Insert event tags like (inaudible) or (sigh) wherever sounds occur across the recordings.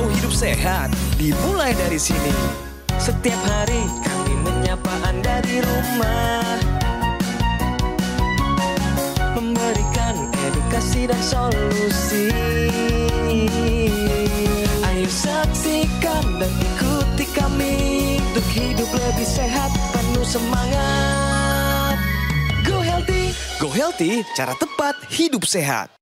mau hidup sehat dimulai dari sini Setiap hari kami menyapa Anda di rumah Memberikan edukasi dan solusi Ayo saksikan dan ikuti kami Untuk hidup lebih sehat penuh semangat Go Healthy Go Healthy, cara tepat hidup sehat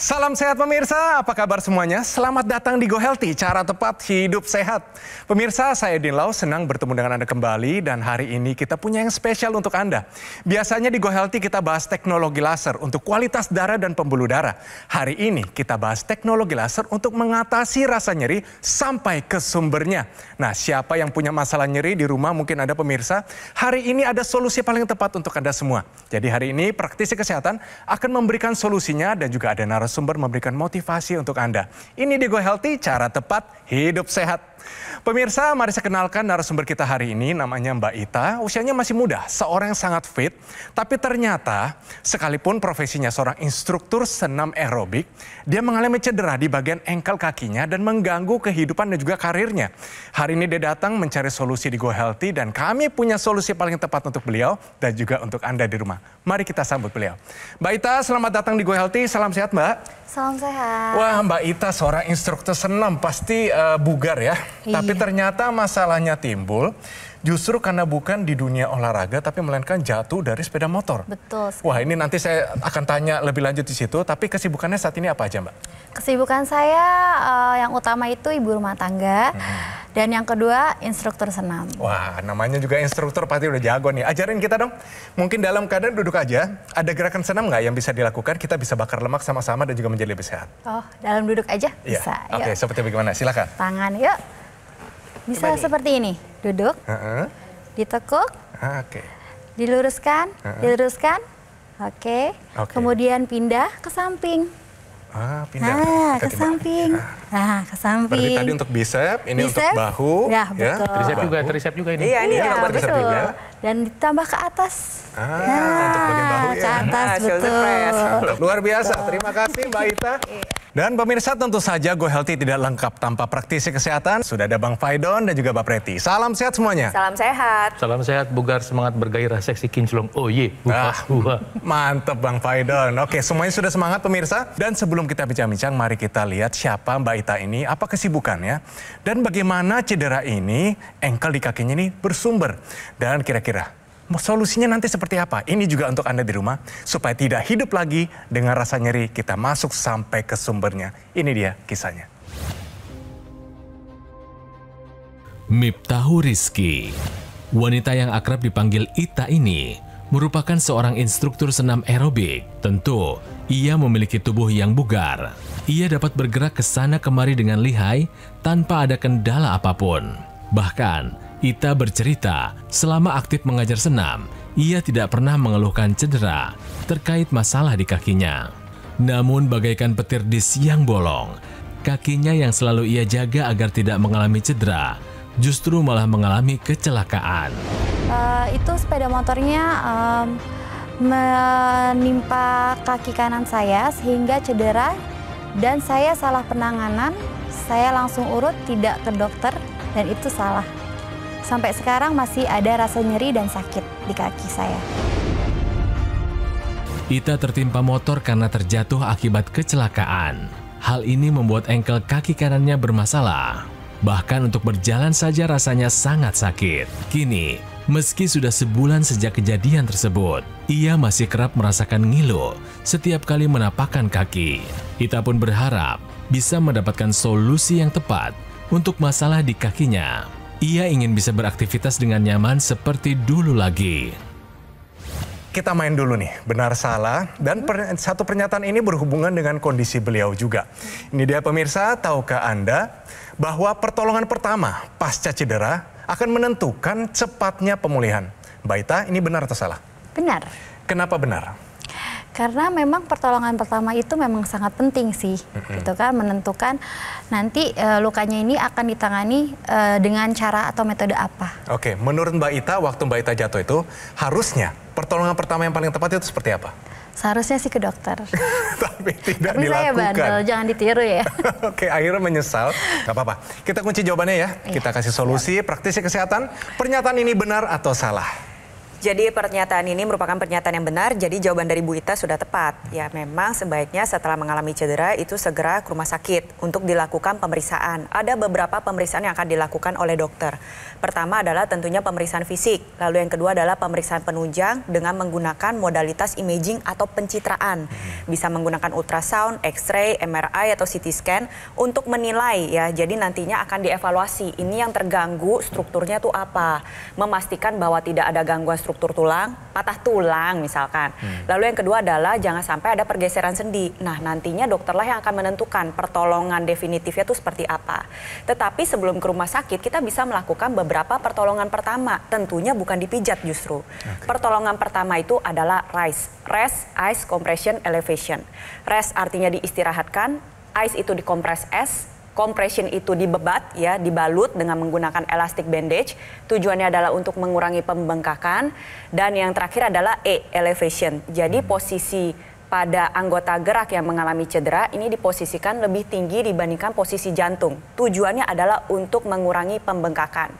Salam sehat pemirsa, apa kabar semuanya? Selamat datang di Go Healthy, cara tepat hidup sehat. Pemirsa, saya Edin Lau, senang bertemu dengan Anda kembali dan hari ini kita punya yang spesial untuk Anda. Biasanya di Go Healthy kita bahas teknologi laser untuk kualitas darah dan pembuluh darah. Hari ini kita bahas teknologi laser untuk mengatasi rasa nyeri sampai ke sumbernya. Nah, siapa yang punya masalah nyeri di rumah mungkin ada pemirsa, hari ini ada solusi paling tepat untuk Anda semua. Jadi hari ini praktisi kesehatan akan memberikan solusinya dan juga ada narasumber narasumber memberikan motivasi untuk Anda. Ini di Go Healthy, cara tepat, hidup sehat. Pemirsa, mari saya kenalkan narasumber kita hari ini, namanya Mbak Ita. Usianya masih muda, seorang yang sangat fit, tapi ternyata sekalipun profesinya seorang instruktur senam aerobik, dia mengalami cedera di bagian engkel kakinya dan mengganggu kehidupan dan juga karirnya. Hari ini dia datang mencari solusi di Go Healthy dan kami punya solusi paling tepat untuk beliau dan juga untuk Anda di rumah. Mari kita sambut beliau. Mbak Ita, selamat datang di Go Healthy. Salam sehat, Mbak. Salam sehat. Wah, Mbak Ita seorang instruktur senam pasti uh, bugar ya. Iya. Tapi ternyata masalahnya timbul justru karena bukan di dunia olahraga tapi melainkan jatuh dari sepeda motor. Betul. Sekali. Wah, ini nanti saya akan tanya lebih lanjut di situ, tapi kesibukannya saat ini apa aja, Mbak? Kesibukan saya uh, yang utama itu ibu rumah tangga. Hmm dan yang kedua, instruktur senam. Wah, namanya juga instruktur pasti udah jago nih. Ajarin kita dong. Mungkin dalam keadaan duduk aja, ada gerakan senam nggak yang bisa dilakukan? Kita bisa bakar lemak sama-sama dan juga menjadi lebih sehat. Oh, dalam duduk aja ya. bisa. Oke, okay, seperti bagaimana? Silakan. Tangan, yuk. Bisa Coba seperti ini. Duduk, uh -uh. ditekuk, uh, ah, okay. diluruskan, uh -uh. diluruskan. Oke, okay. okay. kemudian pindah ke samping. Ah, pindah. Ah, ke samping. Iya. Ah, ke samping. Berarti tadi untuk bicep, ini bicep, untuk bahu. Ya, ya. betul. Ya, tricep juga, tricep juga ini. Iya, ini ya, buat tricep Dan ditambah ke atas. Ah, nah, untuk bagian bahu ah, ya. Ke atas, nah, betul. betul. Luar biasa, betul. terima kasih Mbak Ita. Iya. Dan pemirsa tentu saja Go Healthy tidak lengkap tanpa praktisi kesehatan. Sudah ada Bang Faidon dan juga Mbak Preti. Salam sehat semuanya. Salam sehat. Salam sehat, bugar semangat bergairah seksi kinclong. Oh ye, yeah. ah, mantep Bang Faidon. Oke, semuanya sudah semangat pemirsa. Dan sebelum kita bincang-bincang, mari kita lihat siapa Mbak Ita ini, apa kesibukannya, dan bagaimana cedera ini, engkel di kakinya ini bersumber. Dan kira-kira solusinya nanti seperti apa? Ini juga untuk Anda di rumah, supaya tidak hidup lagi dengan rasa nyeri, kita masuk sampai ke sumbernya. Ini dia kisahnya. Miptahu Rizki Wanita yang akrab dipanggil Ita ini merupakan seorang instruktur senam aerobik. Tentu, ia memiliki tubuh yang bugar. Ia dapat bergerak ke sana kemari dengan lihai tanpa ada kendala apapun. Bahkan, Ita bercerita, selama aktif mengajar senam, ia tidak pernah mengeluhkan cedera terkait masalah di kakinya. Namun bagaikan petir di siang bolong, kakinya yang selalu ia jaga agar tidak mengalami cedera, justru malah mengalami kecelakaan. Uh, itu sepeda motornya um, menimpa kaki kanan saya sehingga cedera dan saya salah penanganan, saya langsung urut tidak ke dokter dan itu salah. Sampai sekarang masih ada rasa nyeri dan sakit di kaki saya. Ita tertimpa motor karena terjatuh akibat kecelakaan. Hal ini membuat engkel kaki kanannya bermasalah. Bahkan untuk berjalan saja rasanya sangat sakit. Kini, meski sudah sebulan sejak kejadian tersebut, ia masih kerap merasakan ngilu setiap kali menapakkan kaki. Ita pun berharap bisa mendapatkan solusi yang tepat untuk masalah di kakinya. Ia ingin bisa beraktivitas dengan nyaman seperti dulu lagi. Kita main dulu nih, benar salah. Dan per, satu pernyataan ini berhubungan dengan kondisi beliau juga. Ini dia pemirsa, tahukah Anda bahwa pertolongan pertama pasca cedera akan menentukan cepatnya pemulihan. Baita, ini benar atau salah? Benar. Kenapa benar? karena memang pertolongan pertama itu memang sangat penting sih mm-hmm. gitu kan menentukan nanti e, lukanya ini akan ditangani e, dengan cara atau metode apa. Oke, menurut Mbak Ita waktu Mbak Ita jatuh itu harusnya pertolongan pertama yang paling tepat itu seperti apa? Seharusnya sih ke dokter. (laughs) Tapi tidak Tapi dilakukan. saya bandel, jangan ditiru ya. (laughs) Oke, akhirnya menyesal. Gak apa-apa. Kita kunci jawabannya ya. Kita iya, kasih solusi, praktisi kesehatan. Pernyataan ini benar atau salah? Jadi pernyataan ini merupakan pernyataan yang benar, jadi jawaban dari Bu Ita sudah tepat. Ya memang sebaiknya setelah mengalami cedera itu segera ke rumah sakit untuk dilakukan pemeriksaan. Ada beberapa pemeriksaan yang akan dilakukan oleh dokter. Pertama adalah tentunya pemeriksaan fisik, lalu yang kedua adalah pemeriksaan penunjang dengan menggunakan modalitas imaging atau pencitraan. Bisa menggunakan ultrasound, X-ray, MRI atau CT scan untuk menilai ya. Jadi nantinya akan dievaluasi ini yang terganggu strukturnya tuh apa. Memastikan bahwa tidak ada gangguan struktur struktur tulang, patah tulang misalkan. Hmm. Lalu yang kedua adalah jangan sampai ada pergeseran sendi. Nah, nantinya dokterlah yang akan menentukan pertolongan definitifnya itu seperti apa. Tetapi sebelum ke rumah sakit, kita bisa melakukan beberapa pertolongan pertama. Tentunya bukan dipijat justru. Okay. Pertolongan pertama itu adalah RISE. Rest, Ice, Compression, Elevation. Rest artinya diistirahatkan, ice itu dikompres es, compression itu dibebat ya, dibalut dengan menggunakan elastic bandage. Tujuannya adalah untuk mengurangi pembengkakan dan yang terakhir adalah E elevation. Jadi posisi pada anggota gerak yang mengalami cedera ini diposisikan lebih tinggi dibandingkan posisi jantung. Tujuannya adalah untuk mengurangi pembengkakan.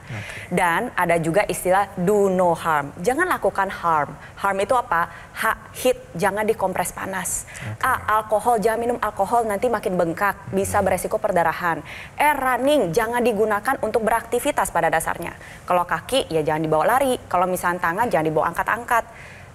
Dan ada juga istilah do no harm. Jangan lakukan harm. Harm itu apa? H hit, jangan dikompres panas. A, alkohol, jangan minum alkohol nanti makin bengkak, bisa beresiko perdarahan. R, e, running, jangan digunakan untuk beraktivitas pada dasarnya. Kalau kaki ya jangan dibawa lari, kalau misalnya tangan jangan dibawa angkat-angkat.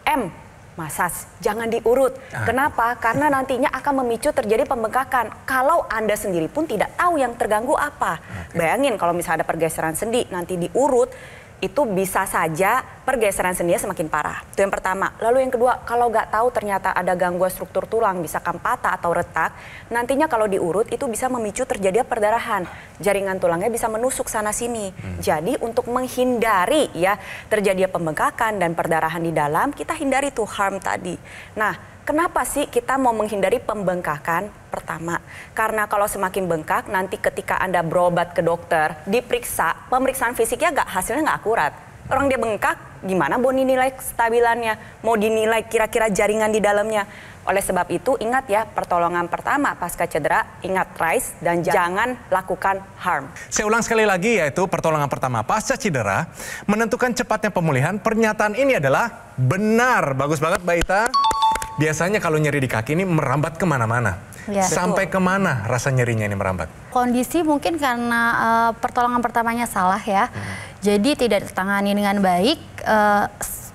M, masas. Jangan diurut. Ah. Kenapa? Karena nantinya akan memicu terjadi pembengkakan. Kalau Anda sendiri pun tidak tahu yang terganggu apa. Okay. Bayangin kalau misalnya ada pergeseran sendi nanti diurut itu bisa saja pergeseran sendinya semakin parah. Itu yang pertama. Lalu yang kedua, kalau nggak tahu ternyata ada gangguan struktur tulang, bisa patah atau retak, nantinya kalau diurut itu bisa memicu terjadinya perdarahan. Jaringan tulangnya bisa menusuk sana sini. Hmm. Jadi untuk menghindari ya terjadinya pembengkakan dan perdarahan di dalam, kita hindari tuh harm tadi. Nah, Kenapa sih kita mau menghindari pembengkakan? Pertama, karena kalau semakin bengkak nanti ketika Anda berobat ke dokter, diperiksa, pemeriksaan fisiknya gak, hasilnya nggak akurat. Orang dia bengkak, gimana mau nilai stabilannya? Mau dinilai kira-kira jaringan di dalamnya? Oleh sebab itu ingat ya pertolongan pertama pasca cedera ingat rise dan jangan lakukan harm. Saya ulang sekali lagi yaitu pertolongan pertama pasca cedera menentukan cepatnya pemulihan. Pernyataan ini adalah benar. Bagus banget Mbak Ita biasanya kalau nyeri di kaki ini merambat kemana-mana. Ya. Sampai kemana rasa nyerinya ini merambat? Kondisi mungkin karena uh, pertolongan pertamanya salah ya. Hmm. Jadi tidak tertangani dengan baik. Uh,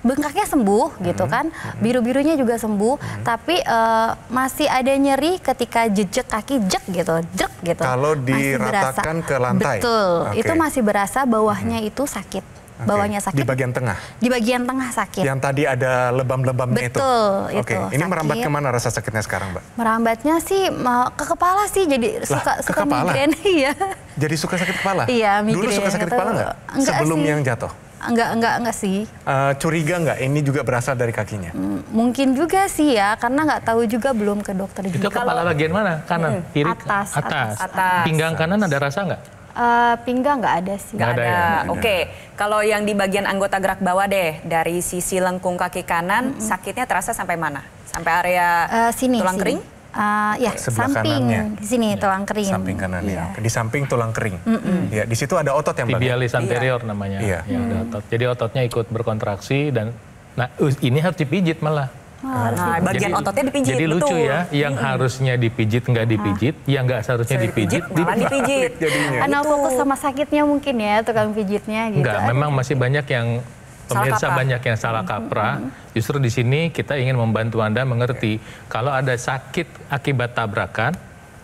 bengkaknya sembuh gitu hmm. kan, hmm. biru-birunya juga sembuh, hmm. tapi uh, masih ada nyeri ketika jejak kaki jek gitu, jek gitu. Kalau diratakan berasa. ke lantai. Betul, okay. itu masih berasa bawahnya hmm. itu sakit okay. bawahnya sakit. Di bagian tengah? Di bagian tengah sakit. Yang tadi ada lebam-lebamnya itu? Betul, Oke, ini sakit. merambat kemana rasa sakitnya sekarang Mbak? Merambatnya sih ke kepala sih, jadi suka, lah, suka kepala? migrain. (laughs) Iya. jadi suka sakit kepala? Iya, migrain. Dulu suka sakit kepala nggak? Enggak Sebelum sih. yang jatuh? Enggak, enggak, enggak sih. Uh, curiga enggak ini juga berasal dari kakinya? M mm, mungkin juga sih ya, karena enggak tahu juga belum ke dokter juga. Itu kepala bagian mana? Kanan? Mm, kiri? Atas, atas. atas. Atas. Pinggang kanan ada rasa enggak? Uh, pinggang nggak ada sih. Nggak ada. Ya? ada. Ya? Oke, okay. kalau yang di bagian anggota gerak bawah deh, dari sisi lengkung kaki kanan, mm -hmm. sakitnya terasa sampai mana? Sampai area uh, sini, tulang sini. kering? Uh, ya, Sebelah samping kanannya. di sini ya. tulang kering. Samping kanan ya. Iya. Di samping tulang kering. Mm -mm. Ya, di situ ada otot yang tibialis iya. anterior iya. namanya. Iya. Ya, ada otot. Jadi ototnya ikut berkontraksi dan nah ini harus dipijit malah. Ah, nah, nah bagian jadi, ototnya dipijit. Jadi betul. lucu ya, yang hmm. harusnya dipijit nggak dipijit, ah. yang nggak seharusnya Saya dipijit, dipijit malah (laughs) dipijit. Karena gitu. fokus sama sakitnya mungkin ya tukang pijitnya gitu. Nggak, memang masih banyak yang pemirsa banyak yang salah kaprah. Justru di sini kita ingin membantu Anda mengerti kalau ada sakit akibat tabrakan,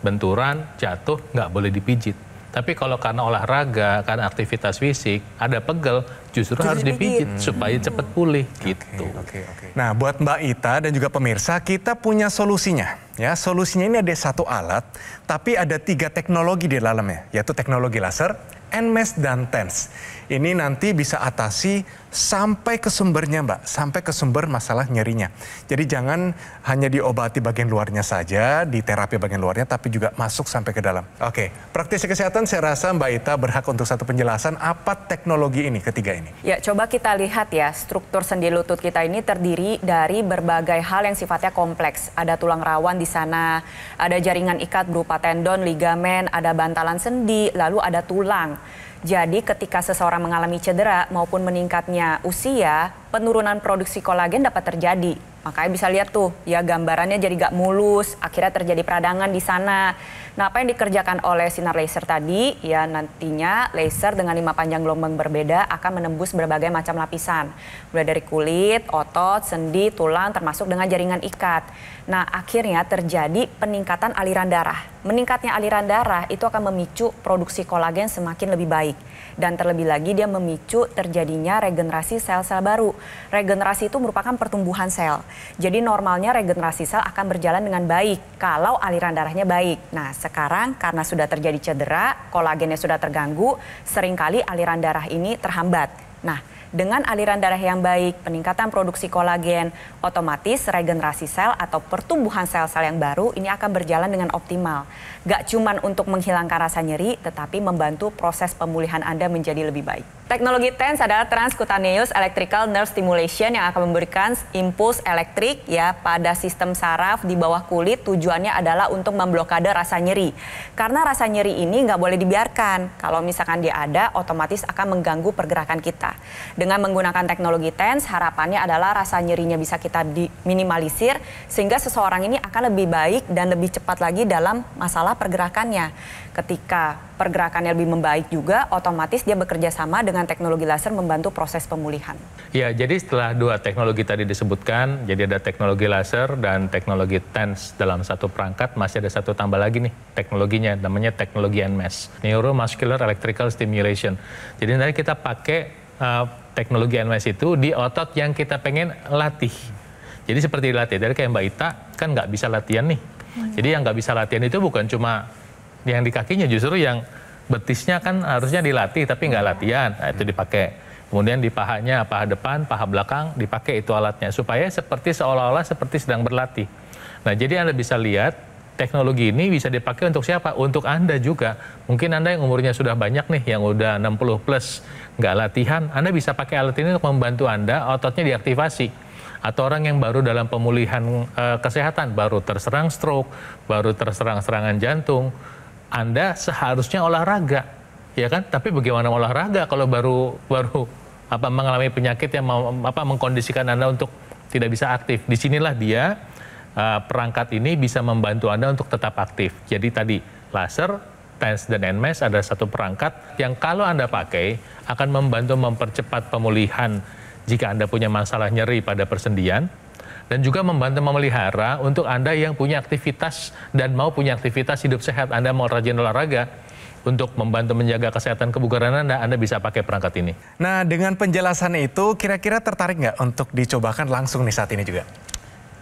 benturan, jatuh nggak boleh dipijit. Tapi kalau karena olahraga, karena aktivitas fisik, ada pegel, justru Terus harus dipijit hmm. supaya cepat pulih okay, gitu. Okay, okay. Nah, buat Mbak Ita dan juga pemirsa, kita punya solusinya. Ya, solusinya ini ada satu alat, tapi ada tiga teknologi di dalamnya, yaitu teknologi laser, NMES dan TENS. Ini nanti bisa atasi sampai ke sumbernya mbak, sampai ke sumber masalah nyerinya. Jadi jangan hanya diobati bagian luarnya saja, di terapi bagian luarnya, tapi juga masuk sampai ke dalam. Oke, praktisi kesehatan saya rasa mbak Ita berhak untuk satu penjelasan apa teknologi ini, ketiga ini. Ya, coba kita lihat ya, struktur sendi lutut kita ini terdiri dari berbagai hal yang sifatnya kompleks. Ada tulang rawan di sana, ada jaringan ikat berupa tendon, ligamen, ada bantalan sendi, lalu ada tulang. Jadi ketika seseorang mengalami cedera maupun meningkatnya usia, penurunan produksi kolagen dapat terjadi. Makanya bisa lihat tuh, ya gambarannya jadi gak mulus, akhirnya terjadi peradangan di sana. Nah, apa yang dikerjakan oleh sinar laser tadi? Ya nantinya laser dengan lima panjang gelombang berbeda akan menembus berbagai macam lapisan. Mulai dari kulit, otot, otot, sendi, tulang, termasuk dengan jaringan ikat. Nah, akhirnya terjadi peningkatan aliran darah. Meningkatnya aliran darah itu akan memicu produksi kolagen semakin lebih baik. Dan terlebih lagi dia memicu terjadinya regenerasi sel-sel baru. Regenerasi itu merupakan pertumbuhan sel. Jadi normalnya regenerasi sel akan berjalan dengan baik kalau aliran darahnya baik. Nah, sekarang karena sudah terjadi cedera, kolagennya sudah terganggu, seringkali aliran darah ini terhambat. Nah, dengan aliran darah yang baik, peningkatan produksi kolagen, otomatis regenerasi sel atau pertumbuhan sel-sel yang baru ini akan berjalan dengan optimal. Gak cuman untuk menghilangkan rasa nyeri, tetapi membantu proses pemulihan Anda menjadi lebih baik. Teknologi TENS adalah transcutaneous electrical nerve stimulation yang akan memberikan impuls elektrik ya pada sistem saraf di bawah kulit. Tujuannya adalah untuk memblokade rasa nyeri. Karena rasa nyeri ini nggak boleh dibiarkan. Kalau misalkan dia ada, otomatis akan mengganggu pergerakan kita. Dengan menggunakan teknologi TENS, harapannya adalah rasa nyerinya bisa kita minimalisir sehingga seseorang ini akan lebih baik dan lebih cepat lagi dalam masalah pergerakannya. Ketika pergerakannya lebih membaik juga, otomatis dia bekerja sama dengan teknologi laser membantu proses pemulihan. Ya, jadi setelah dua teknologi tadi disebutkan, jadi ada teknologi laser dan teknologi TENS dalam satu perangkat, masih ada satu tambah lagi nih teknologinya, namanya teknologi NMES, Neuromuscular Electrical Stimulation. Jadi nanti kita pakai uh, teknologi NMES itu di otot yang kita pengen latih. Jadi seperti dilatih, dari kayak Mbak Ita kan nggak bisa latihan nih. Jadi yang nggak bisa latihan itu bukan cuma yang di kakinya justru yang betisnya kan harusnya dilatih tapi nggak latihan nah, itu hmm. dipakai kemudian di pahanya paha depan paha belakang dipakai itu alatnya supaya seperti seolah-olah seperti sedang berlatih nah jadi anda bisa lihat teknologi ini bisa dipakai untuk siapa untuk anda juga mungkin anda yang umurnya sudah banyak nih yang udah 60 plus nggak latihan anda bisa pakai alat ini untuk membantu anda ototnya diaktivasi atau orang yang baru dalam pemulihan e, kesehatan, baru terserang stroke, baru terserang serangan jantung, anda seharusnya olahraga, ya kan? Tapi bagaimana olahraga kalau baru baru apa mengalami penyakit yang apa mengkondisikan Anda untuk tidak bisa aktif? Disinilah dia uh, perangkat ini bisa membantu Anda untuk tetap aktif. Jadi tadi laser, TENS dan NMES ada satu perangkat yang kalau Anda pakai akan membantu mempercepat pemulihan jika Anda punya masalah nyeri pada persendian dan juga membantu memelihara untuk Anda yang punya aktivitas dan mau punya aktivitas hidup sehat, Anda mau rajin olahraga, untuk membantu menjaga kesehatan kebugaran Anda, Anda bisa pakai perangkat ini. Nah, dengan penjelasan itu, kira-kira tertarik nggak untuk dicobakan langsung nih saat ini juga?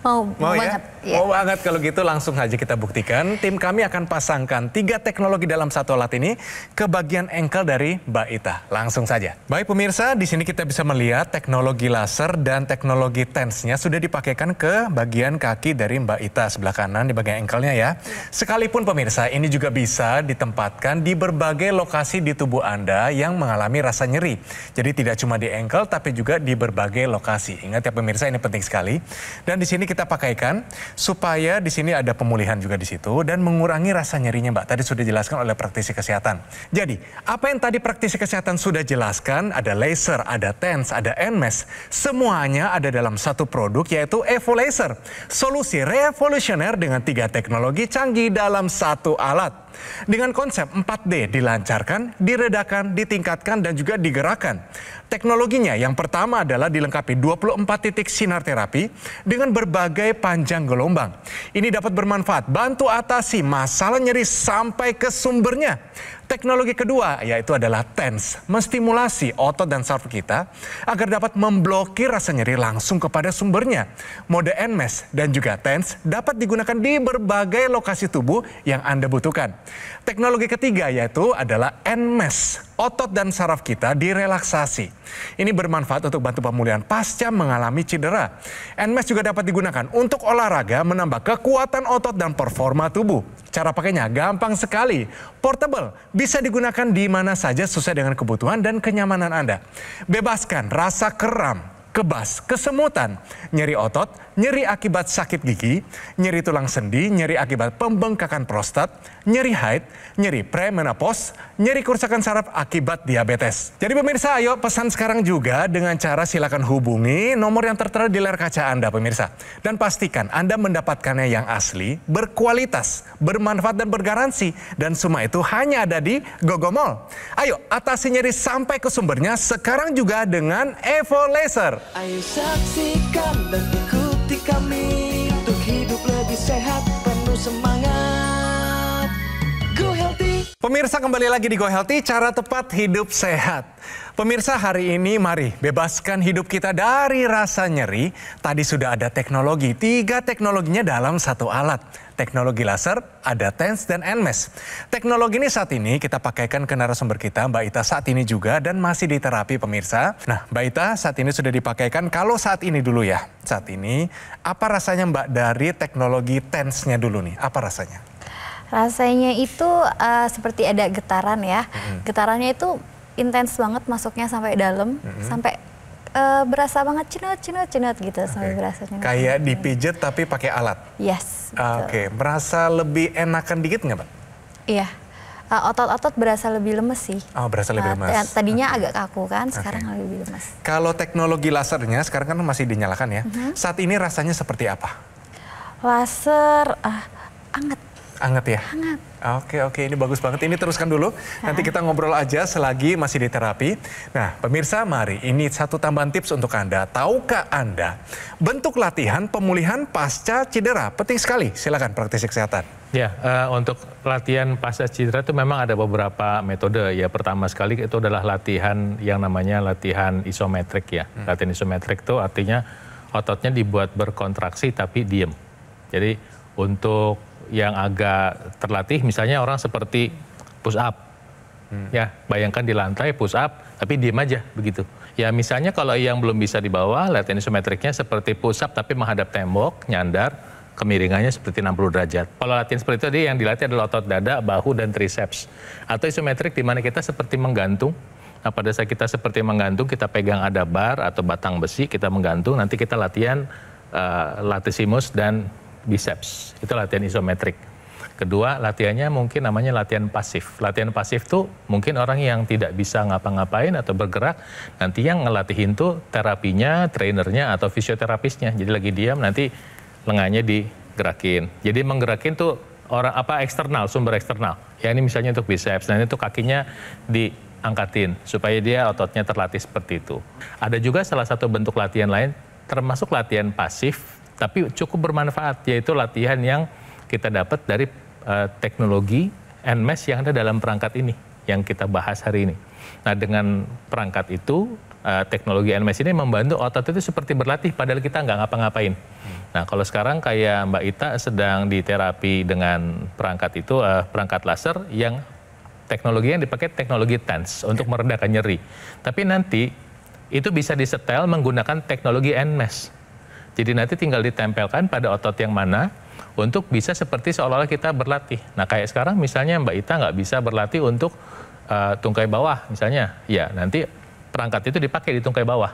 Mau, mau ya? banget. Ya? Mau banget kalau gitu langsung aja kita buktikan. Tim kami akan pasangkan tiga teknologi dalam satu alat ini ke bagian engkel dari Mbak Ita. Langsung saja. Baik pemirsa, di sini kita bisa melihat teknologi laser dan teknologi tensnya sudah dipakaikan ke bagian kaki dari Mbak Ita sebelah kanan di bagian engkelnya ya. Sekalipun pemirsa, ini juga bisa ditempatkan di berbagai lokasi di tubuh Anda yang mengalami rasa nyeri. Jadi tidak cuma di engkel tapi juga di berbagai lokasi. Ingat ya pemirsa, ini penting sekali. Dan di sini kita kita pakaikan supaya di sini ada pemulihan juga di situ dan mengurangi rasa nyerinya Mbak. Tadi sudah dijelaskan oleh praktisi kesehatan. Jadi, apa yang tadi praktisi kesehatan sudah jelaskan, ada laser, ada TENS, ada ENMES, semuanya ada dalam satu produk yaitu Evo Laser. Solusi revolusioner dengan tiga teknologi canggih dalam satu alat. Dengan konsep 4D dilancarkan, diredakan, ditingkatkan, dan juga digerakkan. Teknologinya yang pertama adalah dilengkapi 24 titik sinar terapi dengan berbagai panjang gelombang. Ini dapat bermanfaat bantu atasi masalah nyeri sampai ke sumbernya. Teknologi kedua yaitu adalah TENS, menstimulasi otot dan saraf kita agar dapat memblokir rasa nyeri langsung kepada sumbernya. Mode NMES dan juga TENS dapat digunakan di berbagai lokasi tubuh yang Anda butuhkan. Teknologi ketiga yaitu adalah NMES, otot dan saraf kita direlaksasi. Ini bermanfaat untuk bantu pemulihan pasca mengalami cedera. NMES juga dapat digunakan untuk olahraga menambah kekuatan otot dan performa tubuh. Cara pakainya gampang sekali Portable, bisa digunakan di mana saja sesuai dengan kebutuhan dan kenyamanan Anda. Bebaskan rasa keram, kebas, kesemutan, nyeri otot, nyeri akibat sakit gigi, nyeri tulang sendi, nyeri akibat pembengkakan prostat, nyeri haid, nyeri premenopause, nyeri kerusakan saraf akibat diabetes. Jadi pemirsa ayo pesan sekarang juga dengan cara silakan hubungi nomor yang tertera di layar kaca Anda pemirsa. Dan pastikan Anda mendapatkannya yang asli, berkualitas, bermanfaat dan bergaransi. Dan semua itu hanya ada di Gogomol. Ayo atasi nyeri sampai ke sumbernya sekarang juga dengan Evo Laser. Ayo saksikan dan ikuti kami untuk hidup lebih sehat Pemirsa kembali lagi di Go Healthy, cara tepat hidup sehat. Pemirsa hari ini mari bebaskan hidup kita dari rasa nyeri. Tadi sudah ada teknologi, tiga teknologinya dalam satu alat. Teknologi laser, ada TENS dan NMES. Teknologi ini saat ini kita pakaikan ke narasumber kita Mbak Ita saat ini juga dan masih di terapi pemirsa. Nah Mbak Ita saat ini sudah dipakaikan kalau saat ini dulu ya. Saat ini apa rasanya Mbak dari teknologi TENS-nya dulu nih, apa rasanya? Rasanya itu uh, seperti ada getaran ya. hmm Getarannya itu intens banget masuknya sampai dalam, hmm sampai uh, berasa banget cenut cenut cenut gitu okay. sampai berasa cenut. Kayak dipijet tapi pakai alat. Yes. Ah, oke, okay. merasa lebih enakan dikit nggak, Pak? Iya. Ah, otot-otot uh, berasa lebih lemes sih. Oh, berasa lebih ah, lemes. Uh, tadinya okay. agak kaku kan, sekarang okay. lebih lemes. Kalau teknologi lasernya sekarang kan masih dinyalakan ya. Mm -hmm. Saat ini rasanya seperti apa? Laser uh, anget. Anget ya? Anget. Oke, oke. Ini bagus banget. Ini teruskan dulu. Nanti nah. kita ngobrol aja selagi masih di terapi. Nah, pemirsa mari ini satu tambahan tips untuk Anda. Tahukah Anda bentuk latihan pemulihan pasca cedera? Penting sekali. Silakan praktisi kesehatan. Ya, uh, untuk latihan pasca cedera itu memang ada beberapa metode. Ya, pertama sekali itu adalah latihan yang namanya latihan isometrik ya. Hmm. Latihan isometrik itu artinya ototnya dibuat berkontraksi tapi diem. Jadi untuk yang agak terlatih misalnya orang seperti push up. Hmm. Ya, bayangkan di lantai push up tapi diem aja begitu. Ya misalnya kalau yang belum bisa di bawah, latihan isometriknya seperti push up tapi menghadap tembok, nyandar, kemiringannya seperti 60 derajat. Kalau latihan seperti itu, yang dilatih adalah otot dada, bahu, dan triceps. Atau isometrik di mana kita seperti menggantung. Nah, pada saat kita seperti menggantung, kita pegang ada bar atau batang besi, kita menggantung, nanti kita latihan uh, latissimus dan biceps. Itu latihan isometrik. Kedua, latihannya mungkin namanya latihan pasif. Latihan pasif itu mungkin orang yang tidak bisa ngapa-ngapain atau bergerak, nanti yang ngelatihin tuh terapinya, trainernya, atau fisioterapisnya. Jadi lagi diam, nanti lengannya digerakin. Jadi menggerakin tuh orang apa eksternal, sumber eksternal. Ya ini misalnya untuk biceps, nanti tuh kakinya di angkatin supaya dia ototnya terlatih seperti itu. Ada juga salah satu bentuk latihan lain termasuk latihan pasif tapi cukup bermanfaat yaitu latihan yang kita dapat dari uh, teknologi mesh yang ada dalam perangkat ini yang kita bahas hari ini. Nah dengan perangkat itu uh, teknologi mesh ini membantu otot itu seperti berlatih padahal kita nggak ngapa-ngapain. Nah kalau sekarang kayak Mbak Ita sedang di terapi dengan perangkat itu uh, perangkat laser yang teknologi yang dipakai teknologi TENS untuk meredakan nyeri. Tapi nanti itu bisa disetel menggunakan teknologi NMES. Jadi nanti tinggal ditempelkan pada otot yang mana untuk bisa seperti seolah-olah kita berlatih. Nah kayak sekarang misalnya Mbak Ita nggak bisa berlatih untuk uh, tungkai bawah misalnya, ya nanti perangkat itu dipakai di tungkai bawah.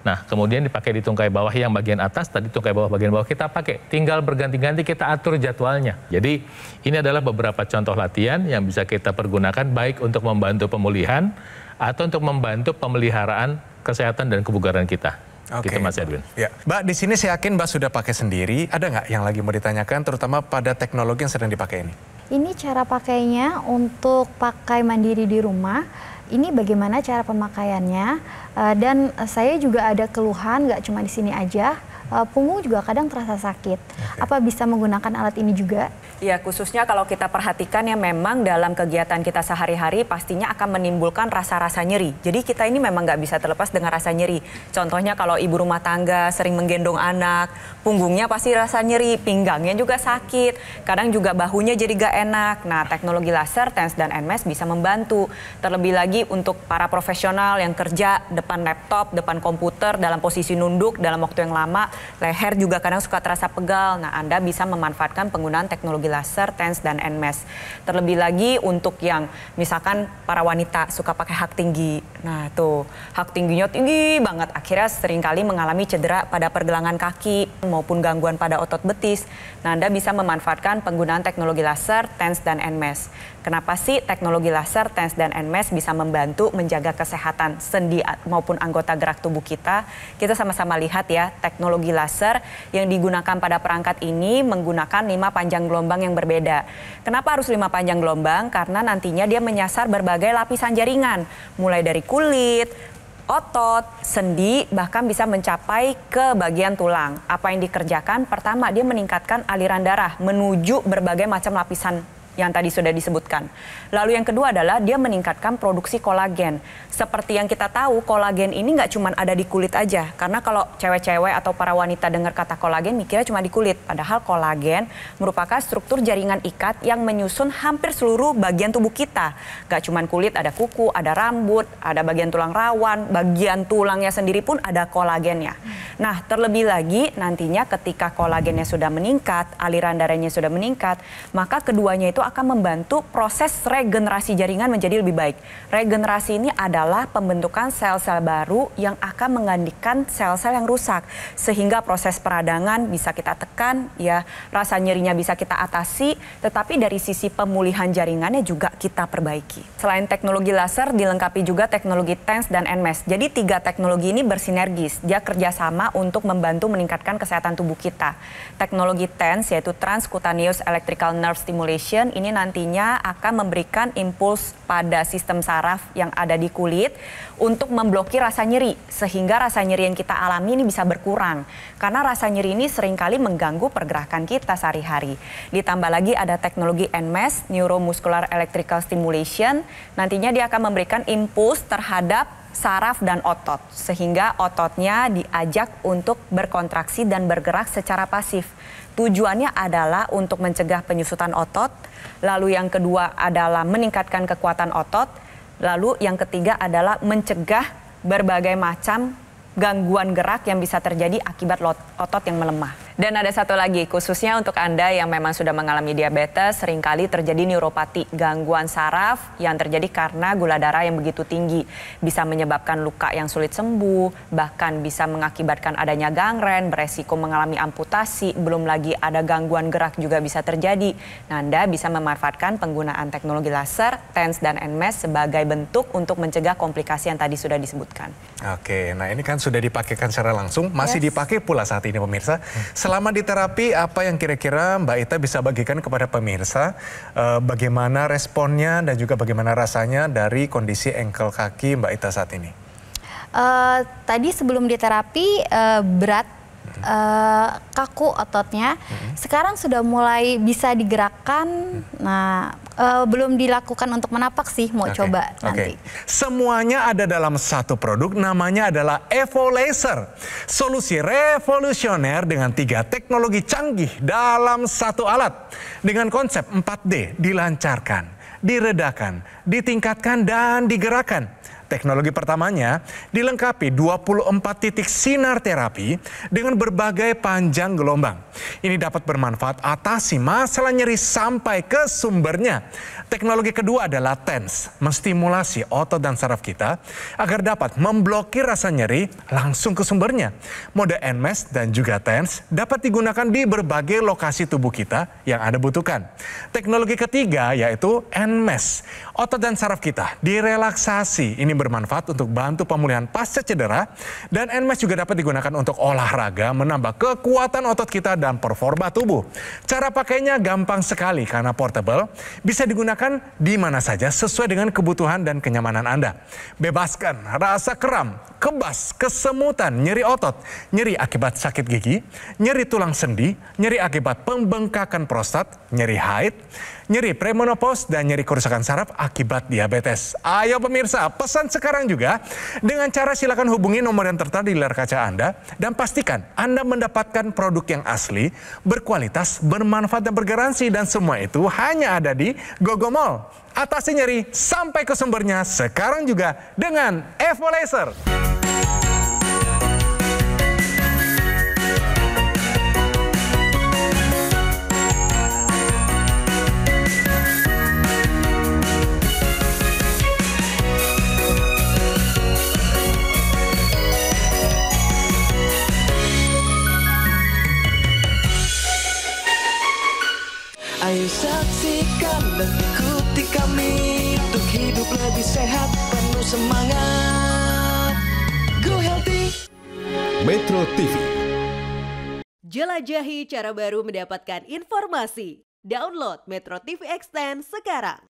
Nah, kemudian dipakai di tungkai bawah yang bagian atas, tadi tungkai bawah bagian bawah kita pakai. Tinggal berganti-ganti kita atur jadwalnya. Jadi, ini adalah beberapa contoh latihan yang bisa kita pergunakan baik untuk membantu pemulihan atau untuk membantu pemeliharaan kesehatan dan kebugaran kita. Okay. Gitu Mas Edwin. Ya. Mbak, di sini saya yakin Mbak sudah pakai sendiri. Ada nggak yang lagi mau ditanyakan terutama pada teknologi yang sedang dipakai ini? Ini cara pakainya untuk pakai mandiri di rumah. Ini bagaimana cara pemakaiannya? Eh, dan saya juga ada keluhan, nggak cuma di sini aja uh, eh, punggung juga kadang terasa sakit. Okay. Apa bisa menggunakan alat ini juga? Ya, khususnya kalau kita perhatikan ya memang dalam kegiatan kita sehari-hari pastinya akan menimbulkan rasa-rasa nyeri. Jadi kita ini memang nggak bisa terlepas dengan rasa nyeri. Contohnya kalau ibu rumah tangga sering menggendong anak, punggungnya pasti rasa nyeri, pinggangnya juga sakit, kadang juga bahunya jadi gak enak. Nah, teknologi laser, TENS dan NMES bisa membantu. Terlebih lagi untuk para profesional yang kerja depan laptop, depan komputer, dalam posisi nunduk, dalam waktu yang lama, Leher juga kadang suka terasa pegal. Nah, Anda bisa memanfaatkan penggunaan teknologi laser, TENS, dan NMES. Terlebih lagi untuk yang misalkan para wanita suka pakai hak tinggi. Nah, tuh hak tingginya tinggi banget. Akhirnya seringkali mengalami cedera pada pergelangan kaki maupun gangguan pada otot betis. Nah, Anda bisa memanfaatkan penggunaan teknologi laser, TENS, dan NMES. Kenapa sih teknologi laser, TENS, dan NMES bisa membantu menjaga kesehatan sendi maupun anggota gerak tubuh kita? Kita sama-sama lihat ya, teknologi laser yang digunakan pada perangkat ini menggunakan lima panjang gelombang yang berbeda. Kenapa harus lima panjang gelombang? Karena nantinya dia menyasar berbagai lapisan jaringan, mulai dari kulit, otot, sendi, bahkan bisa mencapai ke bagian tulang. Apa yang dikerjakan? Pertama, dia meningkatkan aliran darah menuju berbagai macam lapisan yang tadi sudah disebutkan. Lalu yang kedua adalah dia meningkatkan produksi kolagen. Seperti yang kita tahu, kolagen ini nggak cuma ada di kulit aja. Karena kalau cewek-cewek atau para wanita dengar kata kolagen, mikirnya cuma di kulit. Padahal kolagen merupakan struktur jaringan ikat yang menyusun hampir seluruh bagian tubuh kita. Nggak cuma kulit, ada kuku, ada rambut, ada bagian tulang rawan, bagian tulangnya sendiri pun ada kolagennya. Nah, terlebih lagi nantinya ketika kolagennya sudah meningkat, aliran darahnya sudah meningkat, maka keduanya itu akan membantu proses regenerasi jaringan menjadi lebih baik. Regenerasi ini adalah pembentukan sel-sel baru yang akan menggantikan sel-sel yang rusak sehingga proses peradangan bisa kita tekan ya, rasa nyerinya bisa kita atasi, tetapi dari sisi pemulihan jaringannya juga kita perbaiki. Selain teknologi laser dilengkapi juga teknologi TENS dan NMES. Jadi tiga teknologi ini bersinergis. Dia kerjasama untuk membantu meningkatkan kesehatan tubuh kita. Teknologi TENS yaitu Transcutaneous Electrical Nerve Stimulation ini nantinya akan memberikan impuls pada sistem saraf yang ada di kulit untuk memblokir rasa nyeri sehingga rasa nyeri yang kita alami ini bisa berkurang karena rasa nyeri ini seringkali mengganggu pergerakan kita sehari-hari. Ditambah lagi ada teknologi NMES neuromuscular electrical stimulation nantinya dia akan memberikan impuls terhadap saraf dan otot sehingga ototnya diajak untuk berkontraksi dan bergerak secara pasif. Tujuannya adalah untuk mencegah penyusutan otot, lalu yang kedua adalah meningkatkan kekuatan otot, lalu yang ketiga adalah mencegah berbagai macam gangguan gerak yang bisa terjadi akibat otot yang melemah. Dan ada satu lagi, khususnya untuk Anda yang memang sudah mengalami diabetes, seringkali terjadi neuropati, gangguan saraf yang terjadi karena gula darah yang begitu tinggi. Bisa menyebabkan luka yang sulit sembuh, bahkan bisa mengakibatkan adanya gangren, beresiko mengalami amputasi, belum lagi ada gangguan gerak juga bisa terjadi. Nah, Anda bisa memanfaatkan penggunaan teknologi laser, TENS, dan NMES sebagai bentuk untuk mencegah komplikasi yang tadi sudah disebutkan. Oke, nah ini kan sudah dipakaikan secara langsung, masih yes. dipakai pula saat ini pemirsa. Hmm selama di terapi apa yang kira-kira Mbak Ita bisa bagikan kepada pemirsa e, bagaimana responnya dan juga bagaimana rasanya dari kondisi engkel kaki Mbak Ita saat ini? Uh, tadi sebelum di terapi uh, berat uh, kaku ototnya. Hmm. Sekarang sudah mulai bisa digerakkan. Hmm. Nah, uh, belum dilakukan untuk menapak sih, mau okay. coba nanti. okay. Semuanya ada dalam satu produk, namanya adalah Evo Laser. Solusi revolusioner dengan tiga teknologi canggih dalam satu alat. Dengan konsep 4D dilancarkan, diredakan, ditingkatkan, dan digerakkan Teknologi pertamanya dilengkapi 24 titik sinar terapi dengan berbagai panjang gelombang. Ini dapat bermanfaat atasi masalah nyeri sampai ke sumbernya. Teknologi kedua adalah TENS, menstimulasi otot dan saraf kita agar dapat memblokir rasa nyeri langsung ke sumbernya. Mode NMES dan juga TENS dapat digunakan di berbagai lokasi tubuh kita yang Anda butuhkan. Teknologi ketiga yaitu NMES, otot dan saraf kita direlaksasi. Ini bermanfaat untuk bantu pemulihan pasca cedera dan NMAX juga dapat digunakan untuk olahraga menambah kekuatan otot kita dan performa tubuh. Cara pakainya gampang sekali karena portable bisa digunakan di mana saja sesuai dengan kebutuhan dan kenyamanan Anda. Bebaskan rasa kram, kebas, kesemutan, nyeri otot, nyeri akibat sakit gigi, nyeri tulang sendi, nyeri akibat pembengkakan prostat, nyeri haid, nyeri premenopause, dan nyeri kerusakan saraf akibat diabetes. Ayo pemirsa, pesan sekarang juga dengan cara silakan hubungi nomor yang tertera di layar kaca Anda dan pastikan Anda mendapatkan produk yang asli, berkualitas, bermanfaat, dan bergaransi. Dan semua itu hanya ada di Gogomol. Atasi nyeri sampai ke sumbernya sekarang juga dengan Evolaser. Ayo saksikan dan ikuti kami Untuk hidup lebih sehat penuh semangat Go Healthy Metro TV Jelajahi cara baru mendapatkan informasi Download Metro TV Extend sekarang